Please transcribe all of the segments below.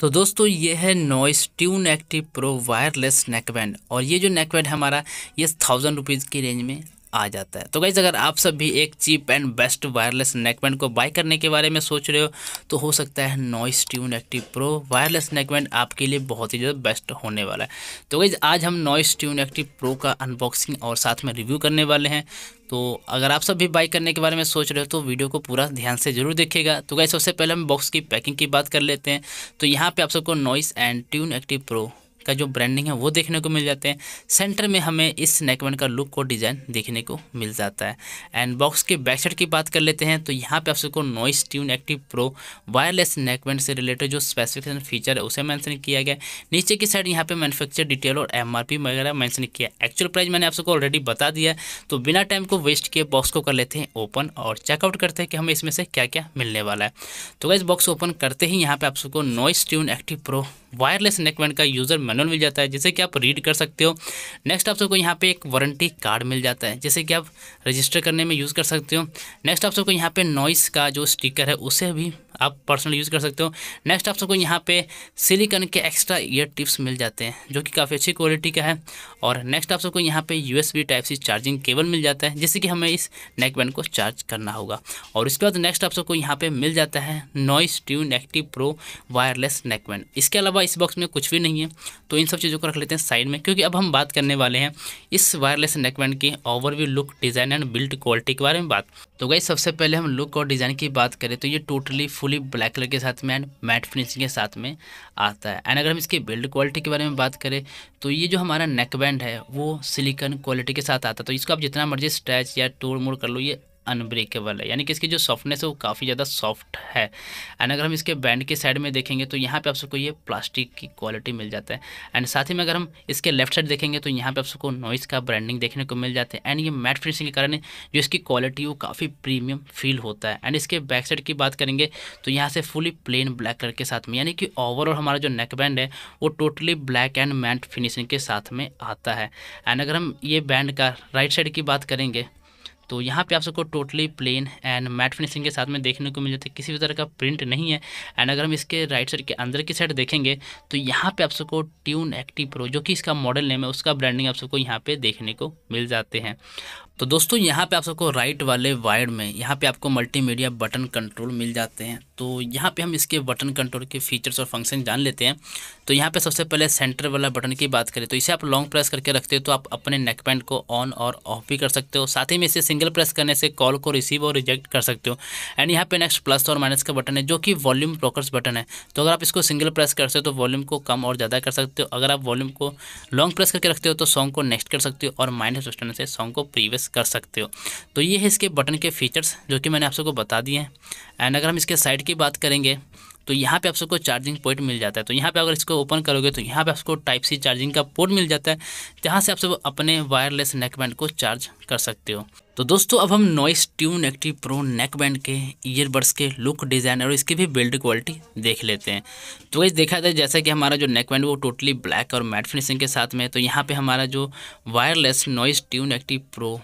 तो दोस्तों ये है Noise tune active pro wireless neckband और ये जो नेकबैंड हमारा ये थाउजेंड रुपीज़ की रेंज में आ जाता है तो गाइज़ अगर आप सब भी एक cheap and best wireless neckband को बाय करने के बारे में सोच रहे हो तो हो सकता है Noise tune active pro wireless neckband आपके लिए बहुत ही ज़्यादा बेस्ट होने वाला है तो गाइज़ आज हम नॉइस ट्यून एक्टिव प्रो का अनबॉक्सिंग और साथ में रिव्यू करने वाले हैं तो अगर आप सब भी बाई करने के बारे में सोच रहे हो तो वीडियो को पूरा ध्यान से जरूर देखिएगा तो गाइज सबसे पहले हम बॉक्स की पैकिंग की बात कर लेते हैं तो यहाँ पर आप सबको Noise and Tune active Pro का जो ब्रांडिंग है वो देखने को मिल जाते हैं सेंटर में हमें इस नेकबैंड का लुक और डिज़ाइन देखने को मिल जाता है एंड बॉक्स के बैक साइड की बात कर लेते हैं तो यहाँ पे आप सबको Noise tune active pro wireless neckband से रिलेटेड जो स्पेसिफिकेशन फीचर है उसे मैंशन किया गया नीचे की साइड यहाँ पर मैनुफेक्चर डिटेल और एम वगैरह मैंसन किया एक्चुअल प्राइस मैंने आप सबको ऑलरेडी बता दिया तो बिना टाइम को वेस्ट किए बॉक्स को कर लेते हैं ओपन और चेकआउट करते हैं कि हमें इसमें से क्या क्या मिलने वाला है तो इस बॉक्स ओपन करते ही यहाँ पर आप सबको Noise tune active pro wireless neckband का यूजर मैन मैनुअल मिल जाता है जिसे कि आप रीड कर सकते हो नेक्स्ट आप सबको यहाँ पे एक वारंटी कार्ड मिल जाता है जिसे कि आप रजिस्टर करने में यूज़ कर सकते हो नेक्स्ट आप सबको यहाँ पे नॉइस का जो स्टिकर है उसे भी आप पर्सनल यूज़ कर सकते हो नेक्स्ट आप सबको यहाँ पे सिलिकन के एक्स्ट्रा ईयर टिप्स मिल जाते हैं जो कि काफ़ी अच्छी क्वालिटी का है और नेक्स्ट आप सबको यहाँ पे USB type C charging cable मिल जाता है जिससे कि हमें इस नेक बैंड को चार्ज करना होगा और इसके बाद नेक्स्ट आप सबको यहाँ पे मिल जाता है Noise tune active pro wireless neckband इसके अलावा इस बॉक्स में कुछ भी नहीं है तो इन सब चीज़ों को रख लेते हैं साइड में क्योंकि अब हम बात करने वाले हैं इस वायरलेस नेकबैंड की overview look design and build quality के बारे में बात तो गई सबसे पहले हम लुक और डिज़ाइन की बात करें तो ये टोटली फुली ब्लैक कलर के साथ में एंड मैट फिनिशिंग के साथ में आता है एंड अगर हम इसकी बिल्ड क्वालिटी के बारे में बात करें तो ये जो हमारा नेकबैंड है वो सिलिकन क्वालिटी के साथ आता है तो इसको आप जितना मर्जी स्ट्रैच या तोड़ मोड़ कर लो ये अनब्रेकेबल है यानी कि इसकी जो सॉफ्टनेस है वो काफ़ी ज़्यादा सॉफ्ट है एंड अगर हम इसके बैंड के साइड में देखेंगे तो यहाँ पे आप सबको ये प्लास्टिक की क्वालिटी मिल जाता है एंड साथ ही में अगर हम इसके लेफ्ट साइड देखेंगे तो यहाँ पे आप सबको नॉइस का ब्रांडिंग देखने को मिल जाता है एंड ये मैट फिनिशिंग के कारण जो इसकी क्वालिटी वो काफ़ी प्रीमियम फील होता है एंड इसके बैक साइड की बात करेंगे तो यहाँ से फुली प्लेन ब्लैक कलर के साथ में यानी कि ओवरऑल हमारा जो नेक बैंड है वो totally black and matte finishing के साथ में आता है एंड अगर हम ये बैंड का राइट साइड की बात करेंगे तो यहाँ पे आप सबको totally plain and matte finishing के साथ में देखने को मिल जाता है किसी भी तरह का प्रिंट नहीं है एंड अगर हम इसके राइट साइड के अंदर की साइड देखेंगे तो यहाँ पे आप सबको ट्यून एक्टिव प्रो जो कि इसका मॉडल नेम है उसका ब्रांडिंग आप सबको यहाँ पे देखने को मिल जाते हैं तो दोस्तों यहाँ पे आप सबको राइट वाले वायर में यहाँ पे आपको मल्टीमीडिया बटन कंट्रोल मिल जाते हैं तो यहाँ पे हम इसके बटन कंट्रोल के फीचर्स और फंक्शन जान लेते हैं तो यहाँ पे सबसे पहले सेंटर वाला बटन की बात करें तो इसे आप लॉन्ग प्रेस करके रखते हो तो आप अपने नेक पैंट को ऑन और ऑफ भी कर सकते हो साथ ही में इसे सिंगल प्रेस करने से कॉल को रिसीव और रिजेक्ट कर सकते हो एंड यहाँ पे नेक्स्ट प्लस और माइनस का बटन है जो कि वॉल्यूम प्रोकर्स बटन है तो अगर आप इसको सिंगल प्रेस कर सकते हो तो वॉल्यूम को कम और ज़्यादा कर सकते हो अगर आप वॉल्यूम को लॉन्ग प्रेस करके रखते हो तो सॉन्ग को नेक्स्ट कर सकते हो और माइनस बटन से सॉन्ग को प्रीवियस कर सकते हो तो ये है इसके बटन के फीचर्स जो कि मैंने आप सबको बता दिए हैं एंड अगर हम इसके साइड की बात करेंगे तो यहाँ पे आप सबको चार्जिंग पॉइंट मिल जाता है तो यहाँ पे अगर इसको ओपन करोगे तो यहाँ पे आपको टाइप सी चार्जिंग का पोर्ट मिल जाता है जहाँ से आप सब अपने वायरलेस नेकबैंड को चार्ज कर सकते हो तो दोस्तों अब हम Noise tune active pro neckband के ईयरबड्स के लुक डिज़ाइन और इसकी भी बिल्ड क्वालिटी देख लेते हैं तो वैसे देखा जाए जैसा कि हमारा जो नेकबैंड वो टोटली ब्लैक और मैट फिनिशिंग के साथ में है तो यहाँ पर हमारा जो wireless Noise tune active pro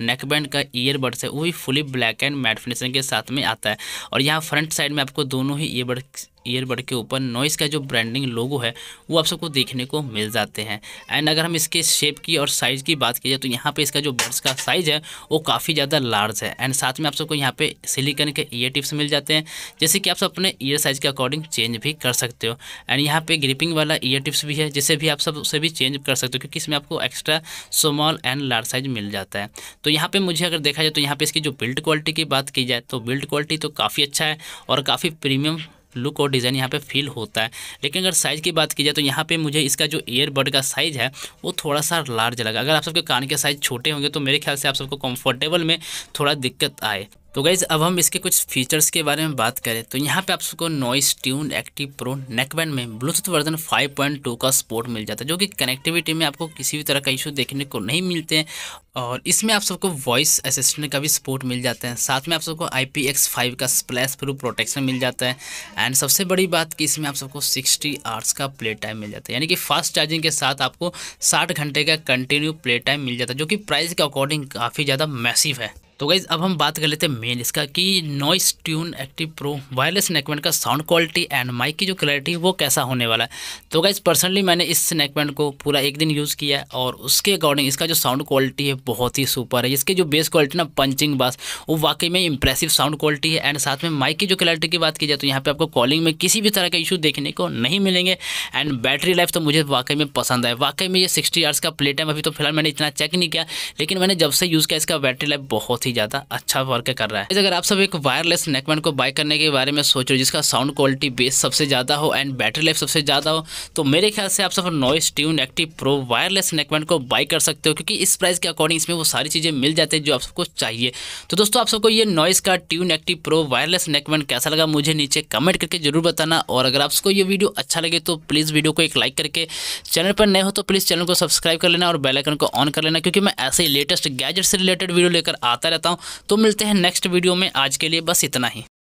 neckband का ईयरबड्स है वो भी fully black and matte finishing के साथ में आता है और यहाँ फ्रंट साइड में आपको दोनों ही ईयरबड्स ईयरबड के ऊपर नॉइस का जो ब्रांडिंग लोगो है वो आप सबको देखने को मिल जाते हैं एंड अगर हम इसके शेप की और साइज़ की बात की जाए तो यहाँ पर इसका जो बर्ड्स का साइज़ है वो काफ़ी ज़्यादा लार्ज है एंड साथ में आप सबको यहाँ पे सिलिकन के ईयर टिप्स मिल जाते हैं जैसे कि आप सब अपने ईयर साइज़ के अकॉर्डिंग चेंज भी कर सकते हो एंड यहाँ पर ग्रिपिंग वाला ईयर टिप्स भी है जिसे भी आप सब उसे भी चेंज कर सकते हो क्योंकि इसमें आपको extra small and large size मिल जाता है तो यहाँ पे मुझे अगर देखा जाए तो यहाँ पे इसकी जो बिल्ड क्वालिटी की बात की जाए तो बिल्ड क्वालिटी तो काफ़ी अच्छा है और काफ़ी प्रीमियम लुक और डिज़ाइन यहाँ पे फील होता है लेकिन अगर साइज़ की बात की जाए तो यहाँ पे मुझे इसका जो ईयरबड का साइज़ है वो थोड़ा सा लार्ज लगा अगर आप सबके कान के साइज़ छोटे होंगे तो मेरे ख्याल से आप सबको कंफर्टेबल में थोड़ा दिक्कत आए तो गाइज़ अब हम इसके कुछ फीचर्स के बारे में बात करें तो यहाँ पे आप सबको Noise tune active pro neckband में ब्लूटूथ वर्जन 5.2 का सपोर्ट मिल जाता है जो कि कनेक्टिविटी में आपको किसी भी तरह का इशू देखने को नहीं मिलते हैं और इसमें आप सबको वॉइस असिस्टेंट का भी सपोर्ट मिल जाता है साथ में आप सबको आई पी एक्स फाइव का स्प्लैश प्रूफ प्रोटेक्शन मिल जाता है एंड सबसे बड़ी बात कि इसमें आप सबको सिक्सटी आवर्स का प्ले टाइम मिल जाता है यानी कि फास्ट चार्जिंग के साथ आपको साठ घंटे का कंटिन्यू प्ले टाइम मिल जाता है जो कि प्राइस के अकॉर्डिंग काफ़ी ज़्यादा मैसिव है तो गाइज़ अब हम बात कर लेते हैं मेन इसका कि Noise tune active pro wireless neckband का साउंड क्वालिटी एंड माइक की जो क्लैरिटी वो कैसा होने वाला है तो गाइज़ पर्सनली मैंने इस नेकबैंड को पूरा एक दिन यूज़ किया और उसके अकॉर्डिंग इसका जो साउंड क्वालिटी है बहुत ही सुपर है इसकी जो बेस क्वालिटी ना पंचिंग बास वो वाकई में इंप्रेसिव साउंड क्वालिटी है एंड साथ में माइक की जो क्लैरिटी की बात की जाए तो यहाँ पर आपको कॉलिंग में किसी भी तरह का इशू देखने को नहीं मिलेंगे एंड बैटरी लाइफ तो मुझे वाकई में पसंद है वाकई में ये सिक्सटी आर्स का प्ले टाइम अभी तो फिलहाल मैंने इतना चेक नहीं किया लेकिन मैंने जब से यूज़ किया इसका बैटरी लाइफ बहुत ही ही ज़्यादा अच्छा वर्क कर रहा है अगर आप सब एक वायरलेस नेकबैंड को बाय करने के बारे में सोच रहे हो जिसका साउंड क्वालिटी बेस सबसे ज़्यादा हो एंड बैटरी लाइफ सबसे ज़्यादा हो तो मेरे ख्याल से आप सब Noise tune active pro wireless neckband को बाय कर सकते हो क्योंकि इस प्राइस के अकॉर्डिंग इसमें वो सारी चीज़ें मिल जाती है जो आप सबको चाहिए तो दोस्तों आप सबको ये नॉइस का tune active pro wireless neckband कैसा लगा मुझे नीचे कमेंट करके जरूर बताना और अगर आपको ये वीडियो अच्छा लगे तो प्लीज़ वीडियो को एक लाइक करके चैनल पर नए हो तो प्लीज़ चैनल को सब्सक्राइब कर लेना और बेलाइकन को ऑन कर लेना क्योंकि मैं ऐसे ही लेटेस्ट गैजेट से रिलेटेड वीडियो लेकर आता रहता रहता हूँ तो मिलते हैं नेक्स्ट वीडियो में आज के लिए बस इतना ही